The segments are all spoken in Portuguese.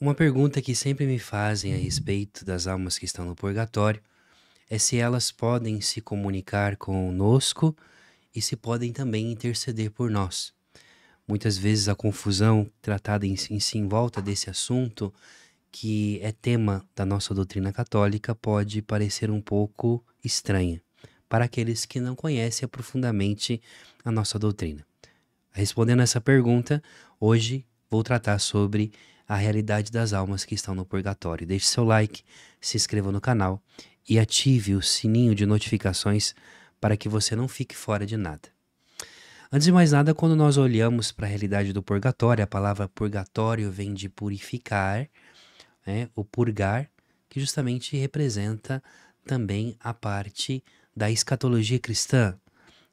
Uma pergunta que sempre me fazem a respeito das almas que estão no purgatório é se elas podem se comunicar conosco e se podem também interceder por nós. Muitas vezes a confusão tratada em, em, si em volta desse assunto, que é tema da nossa doutrina católica, pode parecer um pouco estranha para aqueles que não conhecem profundamente a nossa doutrina. Respondendo essa pergunta, hoje vou tratar sobre a realidade das almas que estão no purgatório. Deixe seu like, se inscreva no canal e ative o sininho de notificações para que você não fique fora de nada. Antes de mais nada, quando nós olhamos para a realidade do purgatório, a palavra purgatório vem de purificar, né, o purgar, que justamente representa também a parte da escatologia cristã.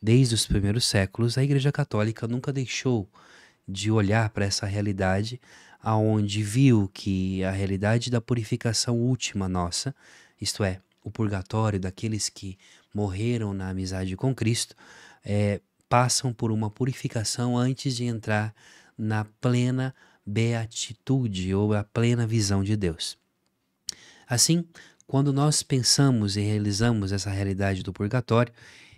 Desde os primeiros séculos, a Igreja Católica nunca deixou de olhar para essa realidade aonde viu que a realidade da purificação última nossa, isto é, o purgatório daqueles que morreram na amizade com Cristo, é, passam por uma purificação antes de entrar na plena beatitude ou a plena visão de Deus. Assim, quando nós pensamos e realizamos essa realidade do purgatório,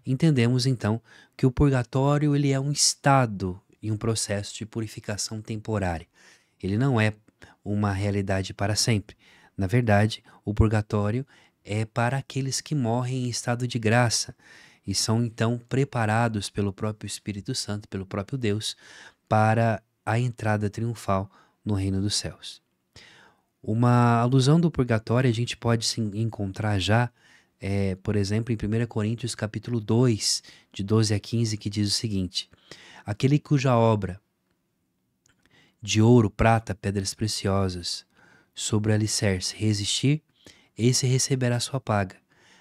entendemos então que o purgatório ele é um estado e um processo de purificação temporária ele não é uma realidade para sempre. Na verdade, o purgatório é para aqueles que morrem em estado de graça e são então preparados pelo próprio Espírito Santo, pelo próprio Deus, para a entrada triunfal no reino dos céus. Uma alusão do purgatório a gente pode se encontrar já, é, por exemplo, em 1 Coríntios capítulo 2, de 12 a 15, que diz o seguinte: Aquele cuja obra de ouro, prata, pedras preciosas. Sobre o alicerce resistir, esse receberá sua paga.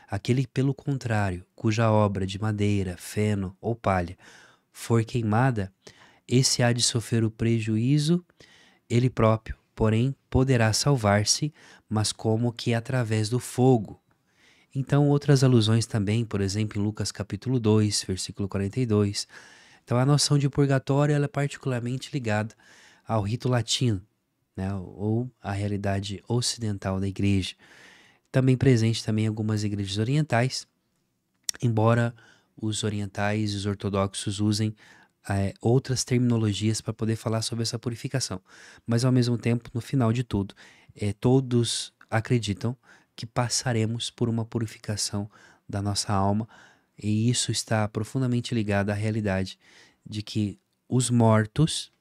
Aquele, pelo contrário, cuja obra de madeira, feno ou palha for queimada, esse há de sofrer o prejuízo ele próprio, porém poderá salvar-se, mas como que através do fogo. Então, outras alusões também, por exemplo, em Lucas capítulo 2, versículo 42. Então, a noção de purgatório ela é particularmente ligada ao rito latino, né, ou à realidade ocidental da igreja. Também presente também algumas igrejas orientais, embora os orientais e os ortodoxos usem é, outras terminologias para poder falar sobre essa purificação. Mas ao mesmo tempo, no final de tudo, é, todos acreditam que passaremos por uma purificação da nossa alma, e isso está profundamente ligado à realidade de que os mortos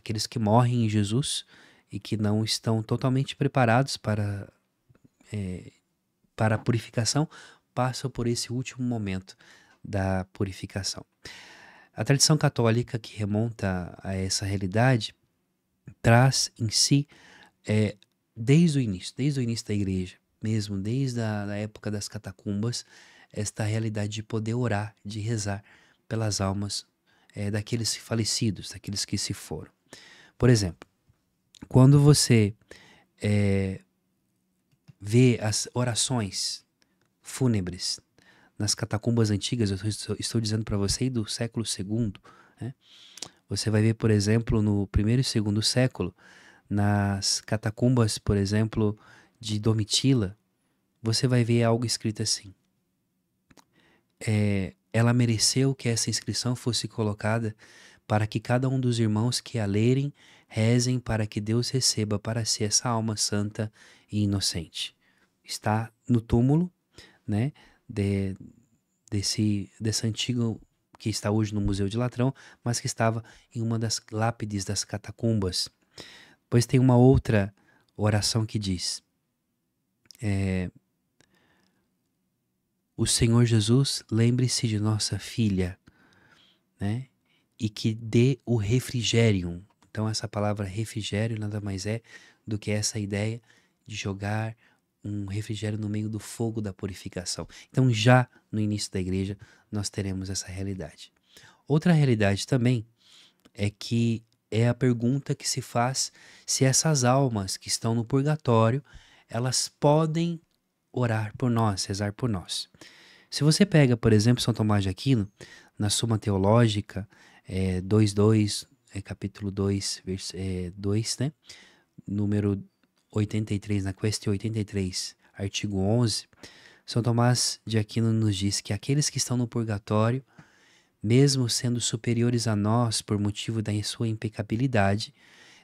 aqueles que morrem em Jesus e que não estão totalmente preparados para, é, para a purificação, passam por esse último momento da purificação. A tradição católica que remonta a essa realidade traz em si, é, desde o início, desde o início da igreja, mesmo desde a da época das catacumbas, esta realidade de poder orar, de rezar pelas almas é, daqueles falecidos, daqueles que se foram. Por exemplo, quando você é, vê as orações fúnebres nas catacumbas antigas, eu estou, dizendo para você do século II, né? você vai ver, por exemplo, no primeiro e segundo século, nas catacumbas, por exemplo, de Domitila, você vai ver algo escrito assim. É, ela mereceu que essa inscrição fosse colocada para que cada um dos irmãos que a lerem rezem para que Deus receba para si essa alma santa e inocente. Está no túmulo, né, de, desse dessa antiga que está hoje no Museu de Latrão, mas que estava em uma das lápides das catacumbas. Pois tem uma outra oração que diz: é, O Senhor Jesus lembre-se de nossa filha, né? e que dê o refrigério. Então, essa palavra refrigério nada mais é do que essa ideia de jogar um refrigério no meio do fogo da purificação. Então, já no início da igreja, nós teremos essa realidade. Outra realidade também é que é a pergunta que se faz se essas almas que estão no purgatório, elas podem orar por nós, rezar por nós. Se você pega, por exemplo, São Tomás de Aquino, na Suma Teológica, é, 2, 2, é, capítulo 2, vers, é, 2, né? Número 83, na questão 83, artigo 11, São Tomás de Aquino nos diz que aqueles que estão no purgatório, mesmo sendo superiores a nós por motivo da sua impecabilidade,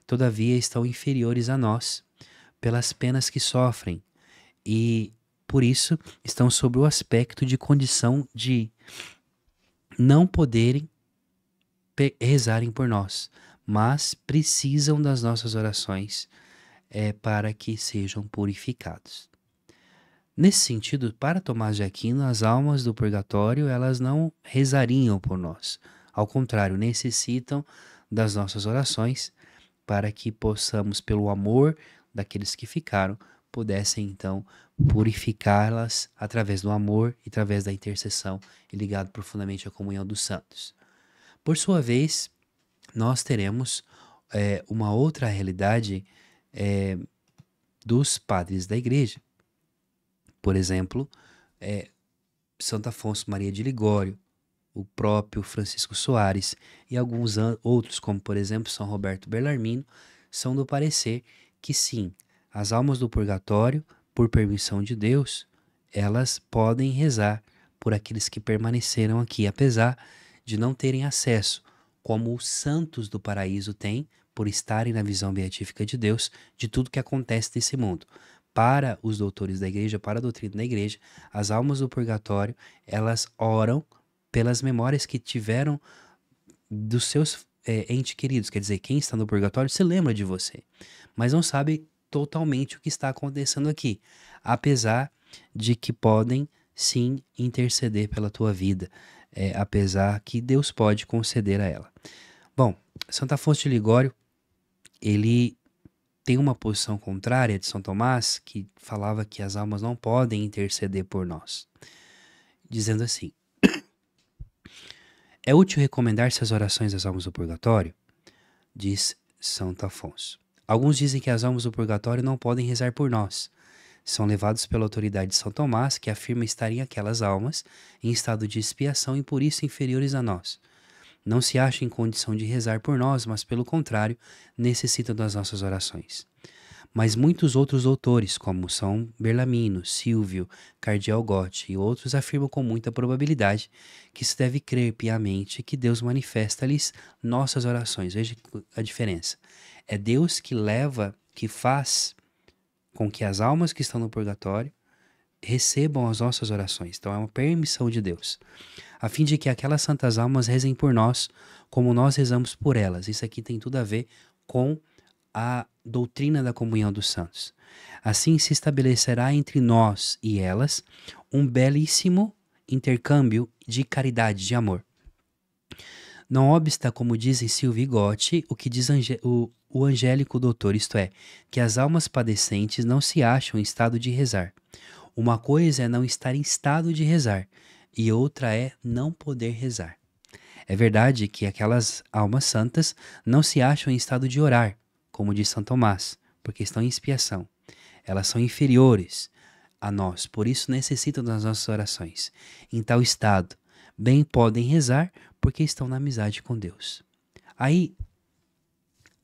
todavia estão inferiores a nós pelas penas que sofrem e por isso estão sob o aspecto de condição de não poderem rezarem por nós, mas precisam das nossas orações é, para que sejam purificados. Nesse sentido, para Tomás de Aquino, as almas do purgatório elas não rezariam por nós. Ao contrário, necessitam das nossas orações para que possamos, pelo amor daqueles que ficaram, pudessem então purificá-las através do amor e através da intercessão e ligado profundamente à comunhão dos santos. Por sua vez, nós teremos é, uma outra realidade é, dos padres da igreja. Por exemplo, é, Santo Afonso Maria de Ligório, o próprio Francisco Soares e alguns outros, como por exemplo São Roberto Bellarmino, são do parecer que sim, as almas do purgatório, por permissão de Deus, elas podem rezar por aqueles que permaneceram aqui, apesar de não terem acesso, como os santos do paraíso têm, por estarem na visão beatífica de Deus, de tudo que acontece nesse mundo. Para os doutores da igreja, para a doutrina da igreja, as almas do purgatório, elas oram pelas memórias que tiveram dos seus é, entes queridos. Quer dizer, quem está no purgatório se lembra de você, mas não sabe totalmente o que está acontecendo aqui, apesar de que podem sim interceder pela tua vida, é, apesar que Deus pode conceder a ela. Bom, Santo Afonso de Ligório, ele tem uma posição contrária de São Tomás, que falava que as almas não podem interceder por nós, dizendo assim: É útil recomendar-se as orações das almas do purgatório? Diz Santo Afonso. Alguns dizem que as almas do purgatório não podem rezar por nós, são levados pela autoridade de São Tomás, que afirma estarem aquelas almas em estado de expiação e por isso inferiores a nós. Não se acham em condição de rezar por nós, mas pelo contrário, necessitam das nossas orações. Mas muitos outros doutores, como São Berlamino, Silvio, Cardial Gotti e outros, afirmam com muita probabilidade que se deve crer piamente que Deus manifesta-lhes nossas orações. Veja a diferença. É Deus que leva, que faz com que as almas que estão no purgatório recebam as nossas orações. Então é uma permissão de Deus, a fim de que aquelas santas almas rezem por nós, como nós rezamos por elas. Isso aqui tem tudo a ver com a doutrina da comunhão dos santos. Assim se estabelecerá entre nós e elas um belíssimo intercâmbio de caridade, de amor. Não obsta, como dizem Silvio e Gotti, o que diz Ange o o angélico doutor, isto é, que as almas padecentes não se acham em estado de rezar. Uma coisa é não estar em estado de rezar, e outra é não poder rezar. É verdade que aquelas almas santas não se acham em estado de orar, como diz São Tomás, porque estão em expiação. Elas são inferiores a nós, por isso necessitam das nossas orações. Em tal estado, bem podem rezar porque estão na amizade com Deus. Aí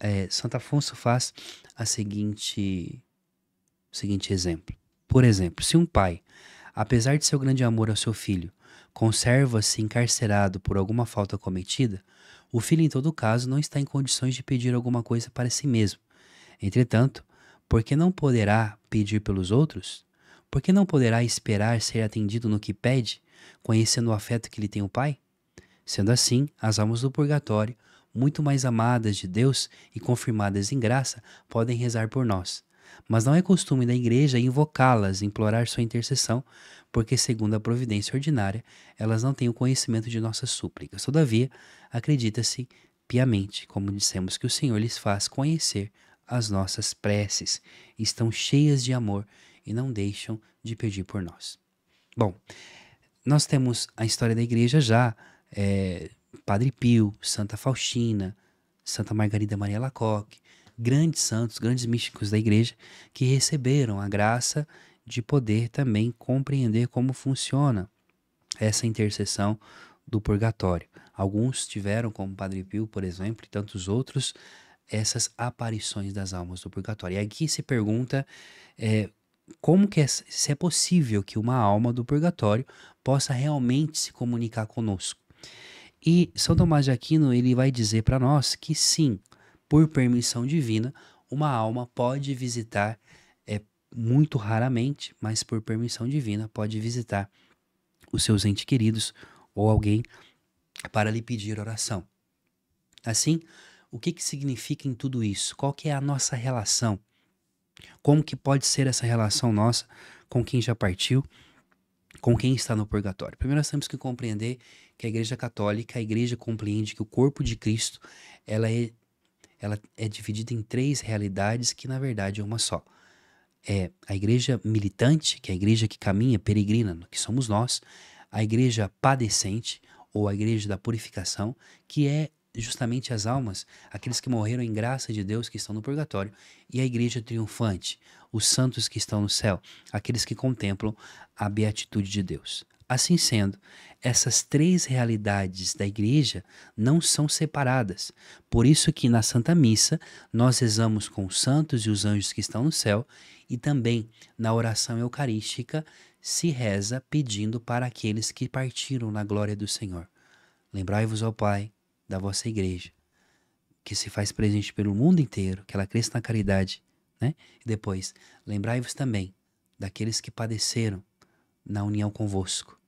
é, Santo Afonso faz a seguinte, o seguinte exemplo. Por exemplo, se um pai, apesar de seu grande amor ao seu filho, conserva-se encarcerado por alguma falta cometida, o filho, em todo caso, não está em condições de pedir alguma coisa para si mesmo. Entretanto, por que não poderá pedir pelos outros? Por que não poderá esperar ser atendido no que pede, conhecendo o afeto que lhe tem o Pai? Sendo assim, as almas do purgatório muito mais amadas de Deus e confirmadas em graça, podem rezar por nós. Mas não é costume da igreja invocá-las, implorar sua intercessão, porque, segundo a providência ordinária, elas não têm o conhecimento de nossas súplicas. Todavia, acredita-se piamente, como dissemos, que o Senhor lhes faz conhecer as nossas preces, estão cheias de amor e não deixam de pedir por nós. Bom, nós temos a história da igreja já é, Padre Pio, Santa Faustina, Santa Margarida Maria Lacoque, grandes santos, grandes místicos da igreja que receberam a graça de poder também compreender como funciona essa intercessão do purgatório. Alguns tiveram, como Padre Pio, por exemplo, e tantos outros, essas aparições das almas do purgatório. E aqui se pergunta é, como que é, se é possível que uma alma do purgatório possa realmente se comunicar conosco. E São Tomás de Aquino ele vai dizer para nós que sim, por permissão divina, uma alma pode visitar é muito raramente, mas por permissão divina pode visitar os seus entes queridos ou alguém para lhe pedir oração. Assim, o que, que significa em tudo isso? Qual que é a nossa relação? Como que pode ser essa relação nossa com quem já partiu, com quem está no purgatório? Primeiro nós temos que compreender que a Igreja Católica, a Igreja compreende que o corpo de Cristo, ela é, ela é dividida em três realidades que na verdade é uma só. É a Igreja militante, que é a Igreja que caminha, peregrina, que somos nós, a Igreja padecente ou a Igreja da purificação, que é justamente as almas, aqueles que morreram em graça de Deus que estão no purgatório, e a igreja triunfante, os santos que estão no céu, aqueles que contemplam a beatitude de Deus. Assim sendo, essas três realidades da igreja não são separadas. Por isso que na Santa Missa nós rezamos com os santos e os anjos que estão no céu e também na oração eucarística se reza pedindo para aqueles que partiram na glória do Senhor. Lembrai-vos ao Pai da vossa igreja, que se faz presente pelo mundo inteiro, que ela cresça na caridade, né? E depois, lembrai-vos também daqueles que padeceram na união convosco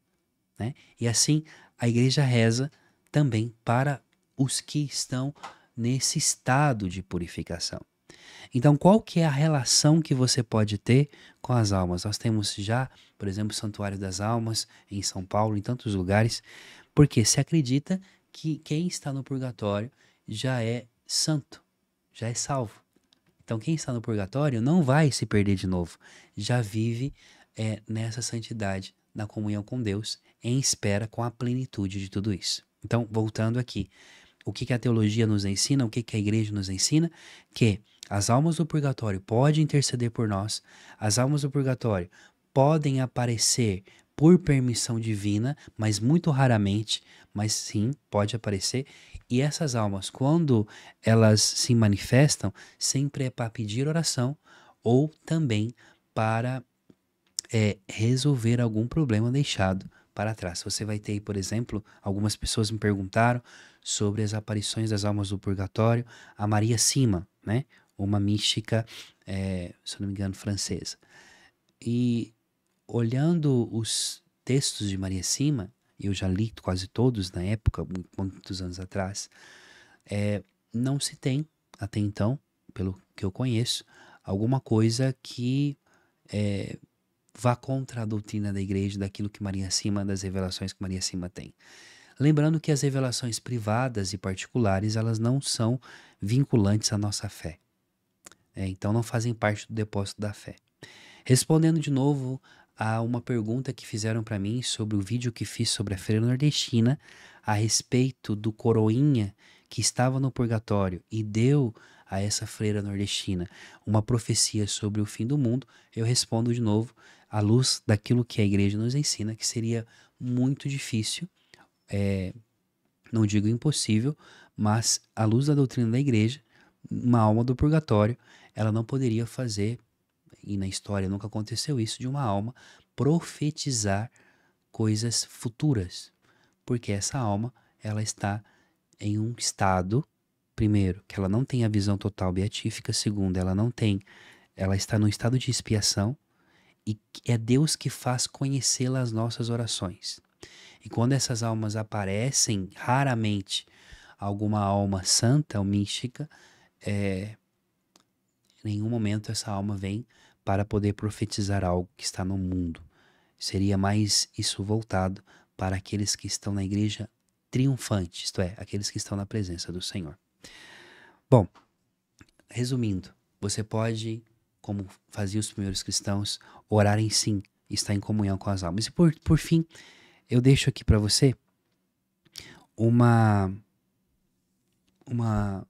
né? E assim a igreja reza também para os que estão nesse estado de purificação. Então, qual que é a relação que você pode ter com as almas? Nós temos já, por exemplo, o Santuário das Almas em São Paulo, em tantos lugares, porque se acredita que quem está no purgatório já é santo, já é salvo. Então, quem está no purgatório não vai se perder de novo, já vive é, nessa santidade na comunhão com Deus, em espera com a plenitude de tudo isso. Então, voltando aqui, o que, que a teologia nos ensina, o que, que a igreja nos ensina? Que as almas do purgatório podem interceder por nós, as almas do purgatório podem aparecer por permissão divina, mas muito raramente, mas sim, pode aparecer. E essas almas, quando elas se manifestam, sempre é para pedir oração ou também para é resolver algum problema deixado para trás. Você vai ter por exemplo, algumas pessoas me perguntaram sobre as aparições das almas do purgatório, a Maria Sima, né? Uma mística, é, se não me engano, francesa. E olhando os textos de Maria Sima, eu já li quase todos na época, muitos anos atrás, é, não se tem, até então, pelo que eu conheço, alguma coisa que é, vá contra a doutrina da igreja, daquilo que Maria Cima, das revelações que Maria Cima tem. Lembrando que as revelações privadas e particulares, elas não são vinculantes à nossa fé. É, então não fazem parte do depósito da fé. Respondendo de novo a uma pergunta que fizeram para mim sobre o vídeo que fiz sobre a freira nordestina a respeito do coroinha que estava no purgatório e deu a essa freira nordestina uma profecia sobre o fim do mundo, eu respondo de novo à luz daquilo que a igreja nos ensina, que seria muito difícil, é, não digo impossível, mas à luz da doutrina da igreja, uma alma do purgatório, ela não poderia fazer, e na história nunca aconteceu isso, de uma alma profetizar coisas futuras, porque essa alma, ela está em um estado, primeiro, que ela não tem a visão total beatífica, segundo, ela não tem, ela está no estado de expiação, e é Deus que faz conhecê-la as nossas orações. E quando essas almas aparecem, raramente alguma alma santa ou mística, é, em nenhum momento essa alma vem para poder profetizar algo que está no mundo. Seria mais isso voltado para aqueles que estão na igreja triunfante, isto é, aqueles que estão na presença do Senhor. Bom, resumindo, você pode como faziam os primeiros cristãos, orarem sim, estar em comunhão com as almas. E por, por fim, eu deixo aqui para você uma uma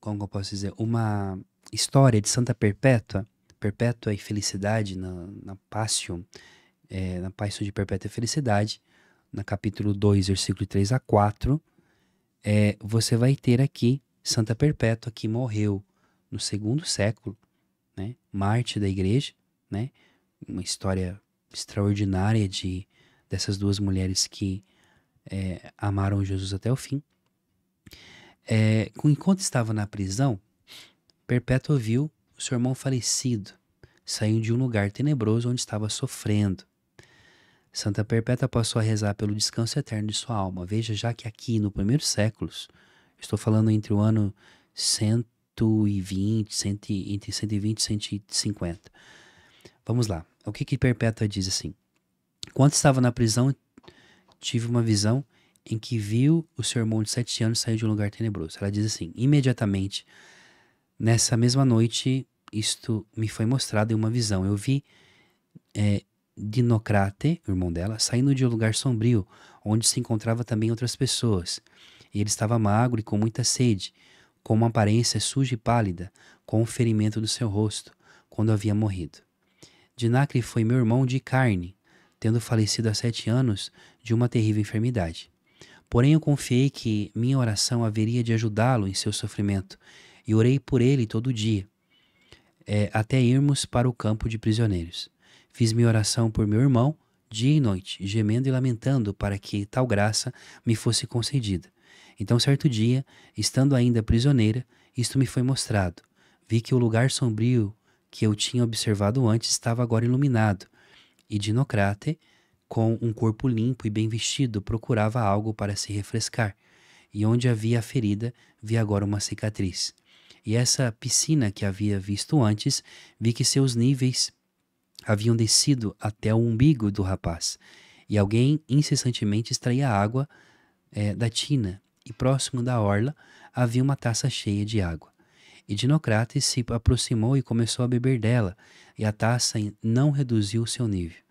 como eu posso dizer, uma história de Santa Perpétua, Perpétua e Felicidade na, na Pássio, é, na Pássio de Perpétua e Felicidade, na capítulo 2, versículo 3 a 4, é, você vai ter aqui Santa Perpétua que morreu no segundo século, né? Marte da igreja, né? Uma história extraordinária de dessas duas mulheres que é, amaram Jesus até o fim. É, enquanto estava na prisão, Perpétua viu o seu irmão falecido, saindo de um lugar tenebroso onde estava sofrendo. Santa Perpétua passou a rezar pelo descanso eterno de sua alma. Veja já que aqui, no primeiro século, estou falando entre o ano 100 120, 100, entre 120 e 150. Vamos lá. O que que Perpétua diz assim? Quando estava na prisão, tive uma visão em que viu o seu irmão de sete anos sair de um lugar tenebroso. Ela diz assim: imediatamente, nessa mesma noite, isto me foi mostrado em uma visão. Eu vi é, Dinocrate, o irmão dela, saindo de um lugar sombrio, onde se encontrava também outras pessoas. E ele estava magro e com muita sede com uma aparência suja e pálida, com o um ferimento do seu rosto, quando havia morrido. Dinacre foi meu irmão de carne, tendo falecido há sete anos de uma terrível enfermidade. Porém, eu confiei que minha oração haveria de ajudá-lo em seu sofrimento, e orei por ele todo dia, é, até irmos para o campo de prisioneiros. Fiz minha oração por meu irmão, dia e noite, gemendo e lamentando para que tal graça me fosse concedida então, certo dia, estando ainda prisioneira, isto me foi mostrado. Vi que o lugar sombrio que eu tinha observado antes estava agora iluminado, e Dinocrate, com um corpo limpo e bem vestido, procurava algo para se refrescar, e onde havia a ferida, vi agora uma cicatriz. E essa piscina que havia visto antes, vi que seus níveis haviam descido até o umbigo do rapaz, e alguém incessantemente extraía água é, da tina, e próximo da orla havia uma taça cheia de água. E Dinocrates se aproximou e começou a beber dela, e a taça não reduziu o seu nível.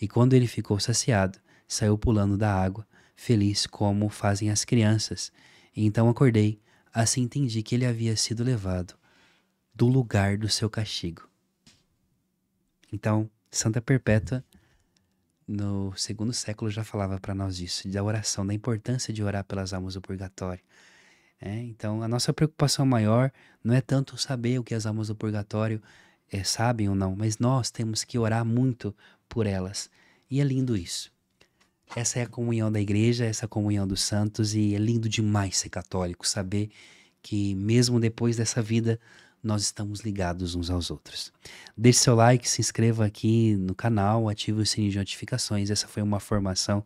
E quando ele ficou saciado, saiu pulando da água, feliz como fazem as crianças. E então acordei, assim entendi que ele havia sido levado do lugar do seu castigo. Então, Santa Perpétua no segundo século já falava para nós disso, da oração, da importância de orar pelas almas do purgatório. É, então, a nossa preocupação maior não é tanto saber o que as almas do purgatório é, sabem ou não, mas nós temos que orar muito por elas. E é lindo isso. Essa é a comunhão da igreja, essa é comunhão dos santos, e é lindo demais ser católico, saber que mesmo depois dessa vida nós estamos ligados uns aos outros. Deixe seu like, se inscreva aqui no canal, ative o sininho de notificações. Essa foi uma formação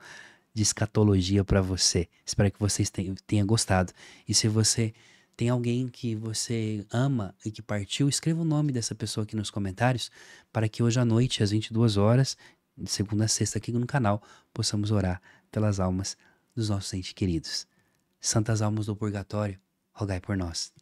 de escatologia para você. Espero que vocês tenham gostado. E se você tem alguém que você ama e que partiu, escreva o nome dessa pessoa aqui nos comentários para que hoje à noite, às 22 horas, de segunda a sexta aqui no canal, possamos orar pelas almas dos nossos entes queridos. Santas almas do purgatório, rogai por nós.